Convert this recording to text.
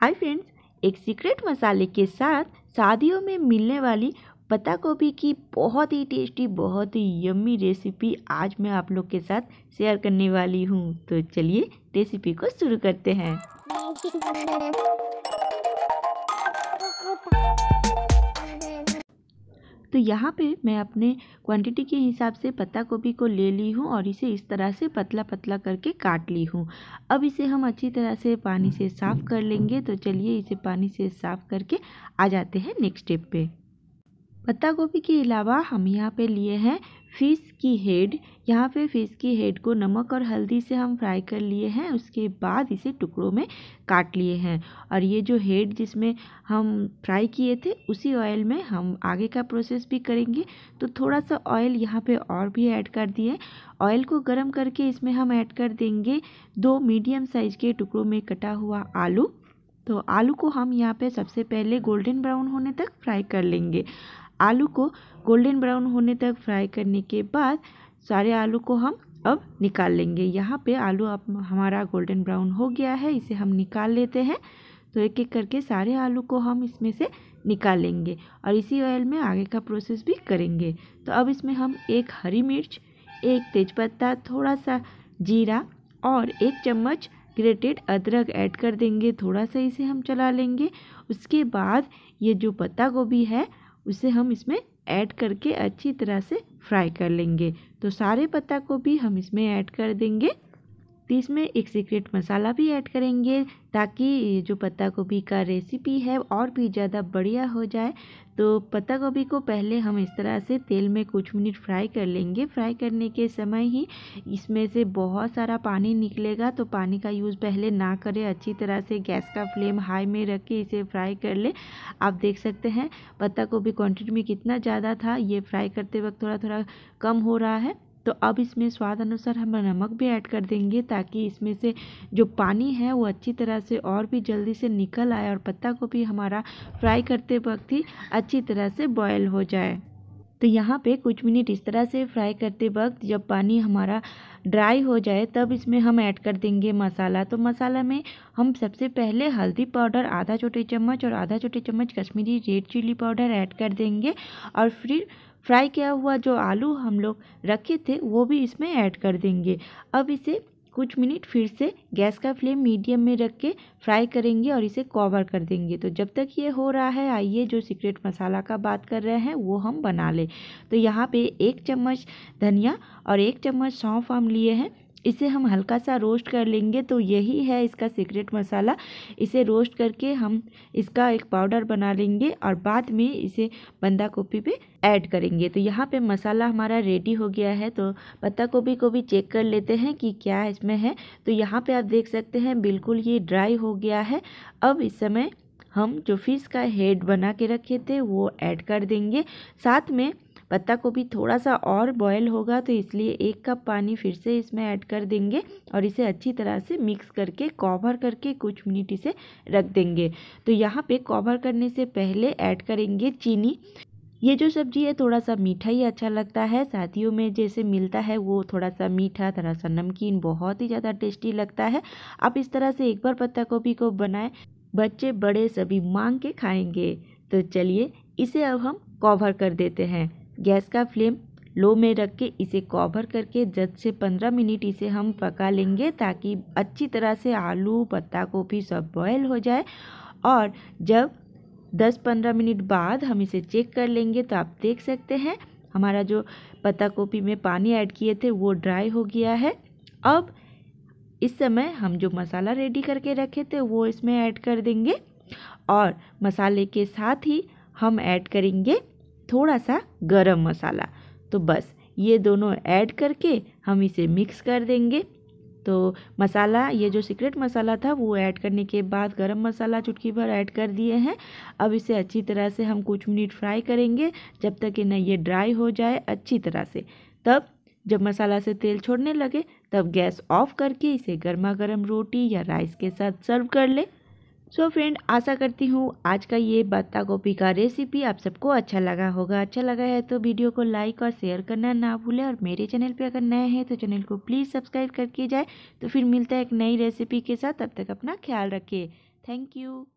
hi friends एक secret मसाले के साथ शादियों में मिलने वाली पत्ता गोभी की बहुत ही टेस्टी बहुत ही यम्मी रेसिपी आज मैं आप लोग के साथ शेयर करने वाली हूँ तो चलिए रेसिपी को शुरू करते हैं तो यहाँ पे मैं अपने क्वांटिटी के हिसाब से पत्ता गोभी को ले ली हूँ और इसे इस तरह से पतला पतला करके काट ली हूँ अब इसे हम अच्छी तरह से पानी से साफ़ कर लेंगे तो चलिए इसे पानी से साफ़ करके आ जाते हैं नेक्स्ट स्टेप पे पत्ता गोभी के अलावा हम यहाँ पे लिए हैं फिश की हेड यहाँ पे फिश की हेड को नमक और हल्दी से हम फ्राई कर लिए हैं उसके बाद इसे टुकड़ों में काट लिए हैं और ये जो हेड जिसमें हम फ्राई किए थे उसी ऑयल में हम आगे का प्रोसेस भी करेंगे तो थोड़ा सा ऑयल यहाँ पे और भी ऐड कर दिए ऑयल को गर्म करके इसमें हम ऐड कर देंगे दो मीडियम साइज़ के टुकड़ों में कटा हुआ आलू तो आलू को हम यहाँ पे सबसे पहले गोल्डन ब्राउन होने तक फ्राई कर लेंगे आलू को गोल्डन ब्राउन होने तक फ्राई करने के बाद सारे आलू को हम अब निकाल लेंगे यहाँ पे आलू अब हमारा गोल्डन ब्राउन हो गया है इसे हम निकाल लेते हैं तो एक एक करके सारे आलू को हम इसमें से निकालेंगे और इसी ऑयल में आगे का प्रोसेस भी करेंगे तो अब इसमें हम एक हरी मिर्च एक तेज़पत्ता थोड़ा सा जीरा और एक चम्मच ग्रेटेड अदरक ऐड कर देंगे थोड़ा सा इसे हम चला लेंगे उसके बाद ये जो पत्ता गोभी है उसे हम इसमें ऐड करके अच्छी तरह से फ्राई कर लेंगे तो सारे पत्ता को भी हम इसमें ऐड कर देंगे तो इसमें एक सीक्रेट मसाला भी ऐड करेंगे ताकि जो पत्ता गोभी का रेसिपी है और भी ज़्यादा बढ़िया हो जाए तो पत्ता गोभी को पहले हम इस तरह से तेल में कुछ मिनट फ्राई कर लेंगे फ्राई करने के समय ही इसमें से बहुत सारा पानी निकलेगा तो पानी का यूज़ पहले ना करें अच्छी तरह से गैस का फ्लेम हाई में रख के इसे फ्राई कर ले आप देख सकते हैं पत्ता गोभी क्वान्टिटी में कितना ज़्यादा था ये फ्राई करते वक्त थोड़ा थोड़ा कम हो रहा है तो अब इसमें स्वाद अनुसार हम नमक भी ऐड कर देंगे ताकि इसमें से जो पानी है वो अच्छी तरह से और भी जल्दी से निकल आए और पत्ता गोभी हमारा फ्राई करते वक्त ही अच्छी तरह से बॉयल हो जाए तो यहाँ पे कुछ मिनट इस तरह से फ्राई करते वक्त जब पानी हमारा ड्राई हो जाए तब इसमें हम ऐड कर देंगे मसाला तो मसाला में हम सबसे पहले हल्दी पाउडर आधा छोटे चम्मच और आधा छोटे चम्मच Kashmiri red chilli powder add कर देंगे और फिर फ्राई किया हुआ जो आलू हम लोग रखे थे वो भी इसमें ऐड कर देंगे अब इसे कुछ मिनट फिर से गैस का फ्लेम मीडियम में रख के फ्राई करेंगे और इसे कवर कर देंगे तो जब तक ये हो रहा है आइए जो सीक्रेट मसाला का बात कर रहे हैं वो हम बना लें तो यहाँ पे एक चम्मच धनिया और एक चम्मच सौंफ हम लिए हैं इसे हम हल्का सा रोस्ट कर लेंगे तो यही है इसका सीक्रेट मसाला इसे रोस्ट करके हम इसका एक पाउडर बना लेंगे और बाद में इसे बंदा गोभी पे ऐड करेंगे तो यहाँ पे मसाला हमारा रेडी हो गया है तो पत्ता गोभी को भी चेक कर लेते हैं कि क्या इसमें है तो यहाँ पे आप देख सकते हैं बिल्कुल ये ड्राई हो गया है अब इस समय हम जो फिश का हेड बना के रखे थे वो ऐड कर देंगे साथ में पत्ता गोभी थोड़ा सा और बॉयल होगा तो इसलिए एक कप पानी फिर से इसमें ऐड कर देंगे और इसे अच्छी तरह से मिक्स करके कवर करके कुछ मिनट इसे रख देंगे तो यहाँ पे कवर करने से पहले ऐड करेंगे चीनी ये जो सब्जी है थोड़ा सा मीठा ही अच्छा लगता है शादियों में जैसे मिलता है वो थोड़ा सा मीठा थोड़ा सा नमकीन बहुत ही ज़्यादा टेस्टी लगता है आप इस तरह से एक बार पत्ता गोभी को बनाएं बच्चे बड़े सभी मांग के खाएंगे तो चलिए इसे अब हम कवर कर देते हैं गैस का फ्लेम लो में रख के इसे कवर करके दस से पंद्रह मिनट इसे हम पका लेंगे ताकि अच्छी तरह से आलू पत्ता गोभी सब बॉयल हो जाए और जब दस पंद्रह मिनट बाद हम इसे चेक कर लेंगे तो आप देख सकते हैं हमारा जो पत्ता गोभी में पानी ऐड किए थे वो ड्राई हो गया है अब इस समय हम जो मसाला रेडी करके रखे थे वो इसमें ऐड कर देंगे और मसाले के साथ ही हम ऐड करेंगे थोड़ा सा गरम मसाला तो बस ये दोनों ऐड करके हम इसे मिक्स कर देंगे तो मसाला ये जो सीक्रेट मसाला था वो ऐड करने के बाद गरम मसाला चुटकी भर ऐड कर दिए हैं अब इसे अच्छी तरह से हम कुछ मिनट फ्राई करेंगे जब तक कि न ये ड्राई हो जाए अच्छी तरह से तब जब मसाला से तेल छोड़ने लगे तब गैस ऑफ करके इसे गर्मा गर्म रोटी या राइस के साथ सर्व कर ले सो so फ्रेंड आशा करती हूँ आज का ये बत्ता गोभी का रेसिपी आप सबको अच्छा लगा होगा अच्छा लगा है तो वीडियो को लाइक और शेयर करना ना भूलें और मेरे चैनल पे अगर नए हैं तो चैनल को प्लीज़ सब्सक्राइब करके जाए तो फिर मिलता है एक नई रेसिपी के साथ तब तक अपना ख्याल रखिए थैंक यू